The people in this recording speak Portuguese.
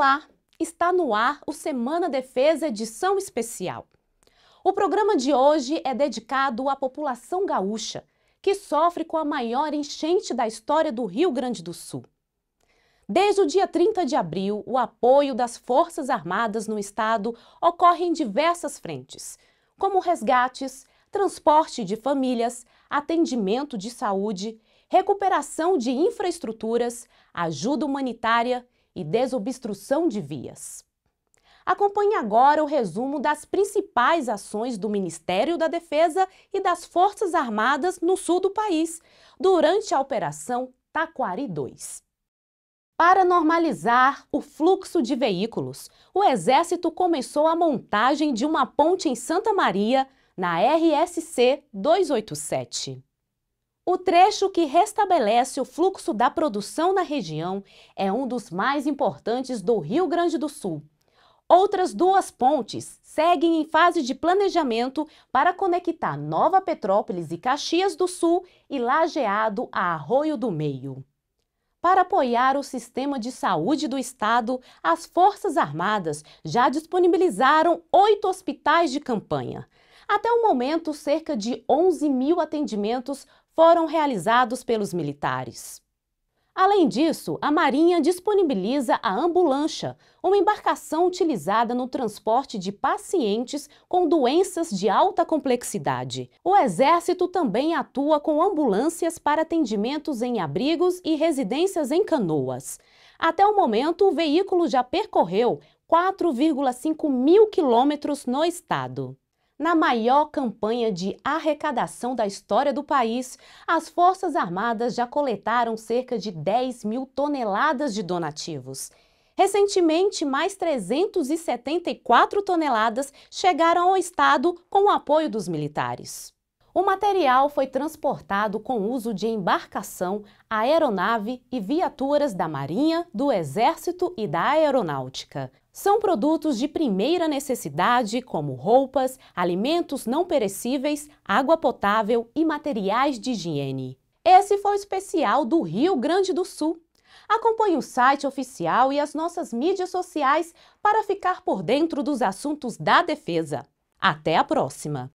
Olá! Está no ar o Semana Defesa edição especial. O programa de hoje é dedicado à população gaúcha, que sofre com a maior enchente da história do Rio Grande do Sul. Desde o dia 30 de abril, o apoio das Forças Armadas no Estado ocorre em diversas frentes, como resgates, transporte de famílias, atendimento de saúde, recuperação de infraestruturas, ajuda humanitária e desobstrução de vias. Acompanhe agora o resumo das principais ações do Ministério da Defesa e das Forças Armadas no sul do país durante a Operação Taquari 2. Para normalizar o fluxo de veículos, o Exército começou a montagem de uma ponte em Santa Maria, na RSC 287. O trecho que restabelece o fluxo da produção na região é um dos mais importantes do Rio Grande do Sul. Outras duas pontes seguem em fase de planejamento para conectar Nova Petrópolis e Caxias do Sul e Lajeado a Arroio do Meio. Para apoiar o sistema de saúde do Estado, as Forças Armadas já disponibilizaram oito hospitais de campanha. Até o momento, cerca de 11 mil atendimentos foram realizados pelos militares. Além disso, a Marinha disponibiliza a ambulância, uma embarcação utilizada no transporte de pacientes com doenças de alta complexidade. O Exército também atua com ambulâncias para atendimentos em abrigos e residências em canoas. Até o momento, o veículo já percorreu 4,5 mil quilômetros no estado. Na maior campanha de arrecadação da história do país, as Forças Armadas já coletaram cerca de 10 mil toneladas de donativos. Recentemente, mais 374 toneladas chegaram ao Estado com o apoio dos militares. O material foi transportado com uso de embarcação, aeronave e viaturas da Marinha, do Exército e da Aeronáutica. São produtos de primeira necessidade, como roupas, alimentos não perecíveis, água potável e materiais de higiene. Esse foi o especial do Rio Grande do Sul. Acompanhe o site oficial e as nossas mídias sociais para ficar por dentro dos assuntos da defesa. Até a próxima!